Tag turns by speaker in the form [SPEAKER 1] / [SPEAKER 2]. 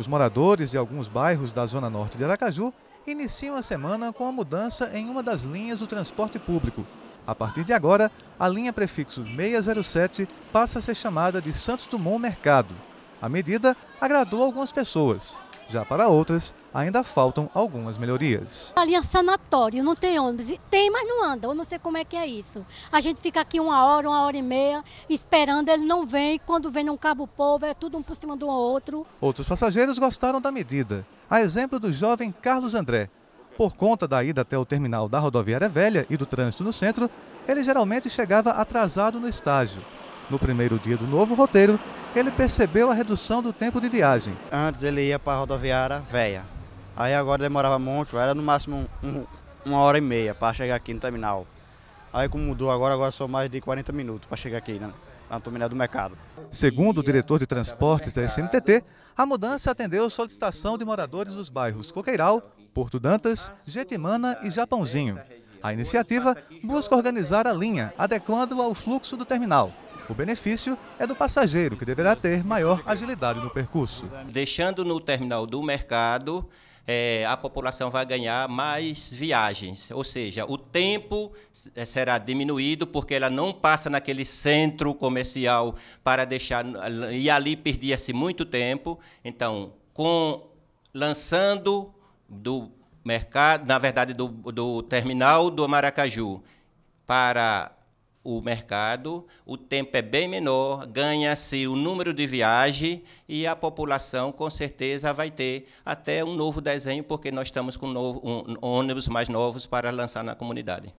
[SPEAKER 1] Os moradores de alguns bairros da zona norte de Aracaju iniciam a semana com a mudança em uma das linhas do transporte público. A partir de agora, a linha prefixo 607 passa a ser chamada de Santos Dumont Mercado. A medida agradou algumas pessoas. Já para outras, ainda faltam algumas melhorias.
[SPEAKER 2] Ali é sanatório, não tem ônibus. Tem, mas não anda. Eu não sei como é que é isso. A gente fica aqui uma hora, uma hora e meia, esperando, ele não vem. Quando vem, não cabe o povo, é tudo um por cima do outro.
[SPEAKER 1] Outros passageiros gostaram da medida. A exemplo do jovem Carlos André. Por conta da ida até o terminal da rodoviária velha e do trânsito no centro, ele geralmente chegava atrasado no estágio. No primeiro dia do novo roteiro, ele percebeu a redução do tempo de viagem.
[SPEAKER 3] Antes ele ia para a rodoviária velha. Aí agora demorava muito, era no máximo um, uma hora e meia para chegar aqui no terminal. Aí como mudou agora, agora são mais de 40 minutos para chegar aqui
[SPEAKER 1] né, na terminal do mercado. Segundo o diretor de transportes da SMTT, a mudança atendeu a solicitação de moradores dos bairros Coqueiral, Porto Dantas, Getimana e Japãozinho. A iniciativa busca organizar a linha, adequando-a ao fluxo do terminal. O benefício é do passageiro, que deverá ter maior agilidade no percurso. Deixando
[SPEAKER 4] no terminal do mercado, é, a população vai ganhar mais viagens, ou seja, o tempo é, será diminuído porque ela não passa naquele centro comercial para deixar e ali perdia-se muito tempo. Então, com lançando do mercado, na verdade do, do terminal do Maracaju para o mercado, o tempo é bem menor, ganha-se o número de viagem e a população com certeza vai ter até um novo desenho, porque nós estamos com novo, um, ônibus mais novos para lançar na comunidade.